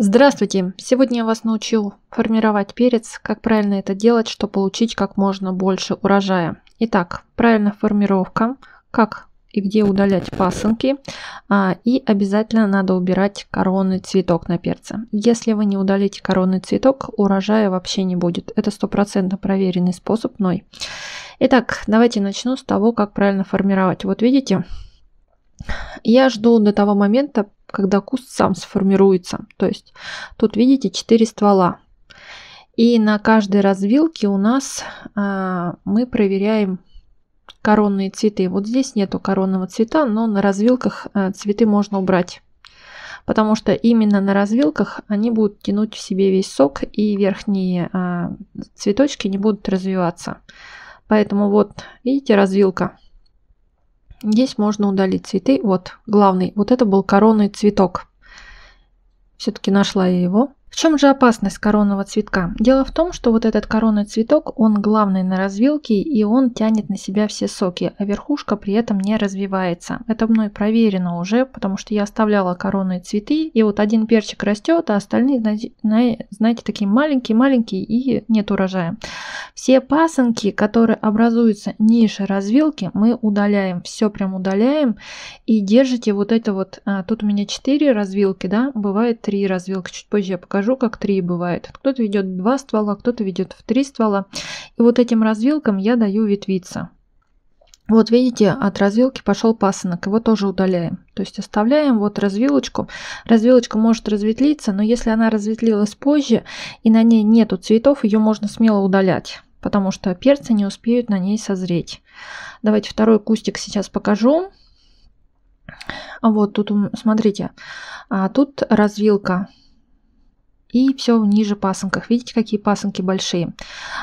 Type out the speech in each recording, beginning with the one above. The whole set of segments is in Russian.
Здравствуйте! Сегодня я вас научу формировать перец, как правильно это делать, чтобы получить как можно больше урожая. Итак, правильная формировка, как и где удалять пасынки. А, и обязательно надо убирать коронный цветок на перце. Если вы не удалите коронный цветок, урожая вообще не будет. Это стопроцентно проверенный способ мной. Итак, давайте начну с того, как правильно формировать. Вот видите, я жду до того момента, когда куст сам сформируется. То есть тут видите 4 ствола. И на каждой развилке у нас а, мы проверяем коронные цветы. Вот здесь нету коронного цвета, но на развилках а, цветы можно убрать. Потому что именно на развилках они будут тянуть в себе весь сок и верхние а, цветочки не будут развиваться. Поэтому вот, видите, развилка Здесь можно удалить цветы. Вот, главный. Вот это был коронный цветок. Все-таки нашла я его. В чем же опасность коронного цветка? Дело в том, что вот этот коронный цветок, он главный на развилке и он тянет на себя все соки, а верхушка при этом не развивается. Это мной проверено уже, потому что я оставляла коронные цветы, и вот один перчик растет, а остальные, знаете, такие маленькие-маленькие и нет урожая. Все пасынки, которые образуются ниже развилки, мы удаляем. Все прям удаляем. И держите вот это вот. А, тут у меня 4 развилки, да, бывает 3 развилки. Чуть позже я покажу, как 3 бывает. Кто-то ведет 2 ствола, кто-то ведет в 3 ствола. И вот этим развилкам я даю ветвиться. Вот видите, от развилки пошел пасынок, его тоже удаляем. То есть оставляем вот развилочку. Развилочка может разветлиться, но если она разветлилась позже и на ней нету цветов, ее можно смело удалять потому что перцы не успеют на ней созреть. Давайте второй кустик сейчас покажу. Вот тут, смотрите, а, тут развилка и все ниже пасынках. Видите, какие пасынки большие.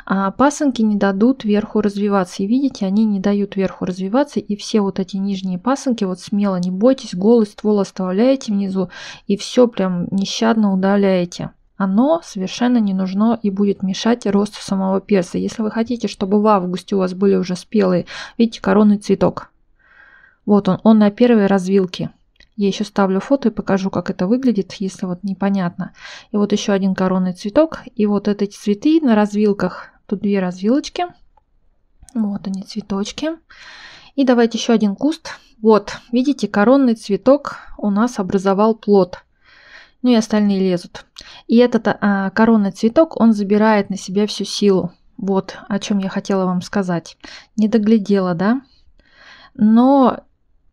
А пасынки не дадут верху развиваться. И видите, они не дают верху развиваться. И все вот эти нижние пасынки, вот смело не бойтесь, голый ствол оставляете внизу. И все прям нещадно удаляете оно совершенно не нужно и будет мешать росту самого перца. Если вы хотите, чтобы в августе у вас были уже спелые, видите, коронный цветок. Вот он, он на первой развилке. Я еще ставлю фото и покажу, как это выглядит, если вот непонятно. И вот еще один коронный цветок. И вот эти цветы на развилках. Тут две развилочки. Вот они, цветочки. И давайте еще один куст. Вот, видите, коронный цветок у нас образовал плод. Ну и остальные лезут. И этот а, корона цветок, он забирает на себя всю силу. Вот о чем я хотела вам сказать. Не доглядела, да? Но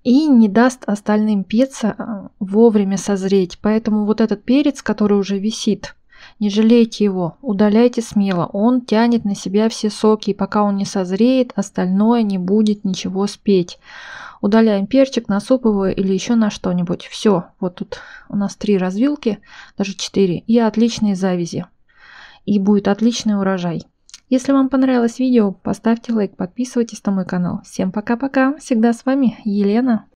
и не даст остальным перца а, вовремя созреть. Поэтому вот этот перец, который уже висит, не жалейте его, удаляйте смело. Он тянет на себя все соки, и пока он не созреет, остальное не будет ничего спеть. Удаляем перчик, на насупываю или еще на что-нибудь. Все, вот тут у нас три развилки, даже четыре, и отличные завязи. И будет отличный урожай. Если вам понравилось видео, поставьте лайк, подписывайтесь на мой канал. Всем пока-пока, всегда с вами Елена.